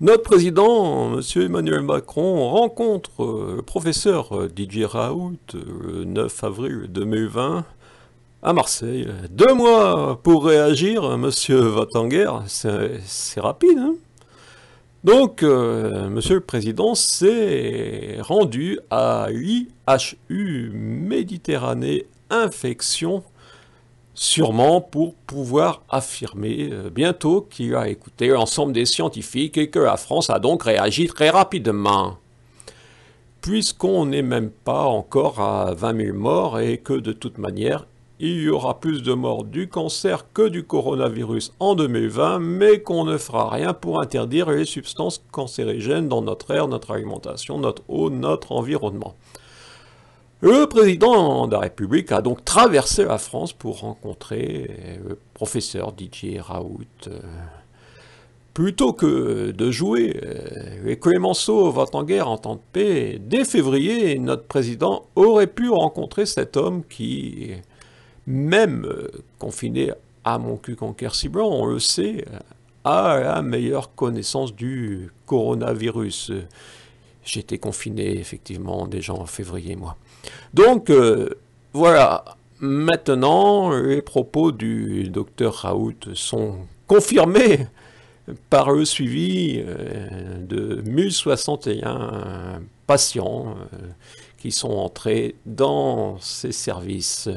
Notre président, M. Emmanuel Macron, rencontre euh, le professeur euh, Didier Raoult euh, le 9 avril 2020 à Marseille. Deux mois pour réagir, Monsieur Vatanguer, c'est rapide. Hein. Donc, Monsieur le Président s'est rendu à IHU Méditerranée Infection sûrement pour pouvoir affirmer euh, bientôt qu'il a écouté l'ensemble des scientifiques et que la France a donc réagi très rapidement. Puisqu'on n'est même pas encore à 20 000 morts et que de toute manière, il y aura plus de morts du cancer que du coronavirus en 2020, mais qu'on ne fera rien pour interdire les substances cancérigènes dans notre air, notre alimentation, notre eau, notre environnement. Le président de la République a donc traversé la France pour rencontrer euh, le professeur Didier Raoult. Euh, plutôt que de jouer, les euh, Clémenceau vont en guerre en temps de paix. Dès février, notre président aurait pu rencontrer cet homme qui, même confiné à Montcuq-en-Quercy-Blanc, on le sait, a la meilleure connaissance du coronavirus. J'étais confiné effectivement déjà en février moi. Donc euh, voilà, maintenant les propos du docteur Raoult sont confirmés par le suivi euh, de 1061 patients euh, qui sont entrés dans ces services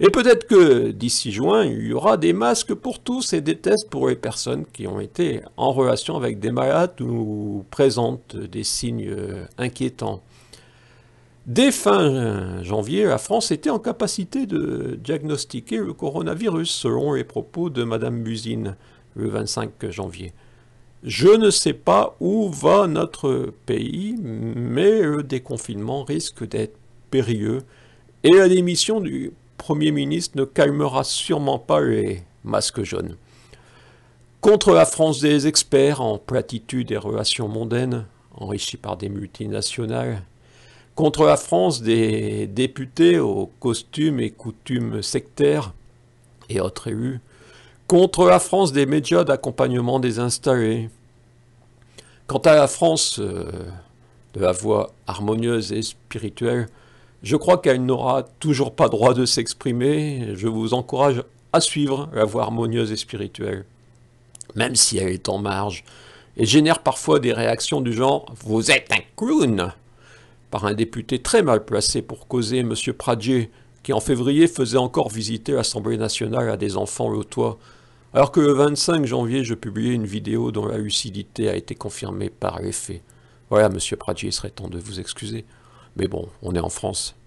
et peut-être que d'ici juin, il y aura des masques pour tous et des tests pour les personnes qui ont été en relation avec des malades ou présentent des signes euh, inquiétants. Dès fin euh, janvier, la France était en capacité de diagnostiquer le coronavirus, selon les propos de Madame Buzine le 25 janvier. Je ne sais pas où va notre pays, mais le déconfinement risque d'être périlleux et la démission du Premier ministre ne calmera sûrement pas les masques jaunes. Contre la France des experts en platitude et relations mondaines, enrichies par des multinationales, contre la France des députés aux costumes et coutumes sectaires et autres élus, contre la France des médias d'accompagnement des installés. Quant à la France euh, de la voix harmonieuse et spirituelle, je crois qu'elle n'aura toujours pas droit de s'exprimer. Je vous encourage à suivre la voie harmonieuse et spirituelle, même si elle est en marge, et génère parfois des réactions du genre « Vous êtes un clown !» par un député très mal placé pour causer, M. Pradier, qui en février faisait encore visiter l'Assemblée nationale à des enfants le toit, alors que le 25 janvier, je publiais une vidéo dont la lucidité a été confirmée par les faits. Voilà, monsieur Pradier, il serait temps de vous excuser. Mais bon, on est en France.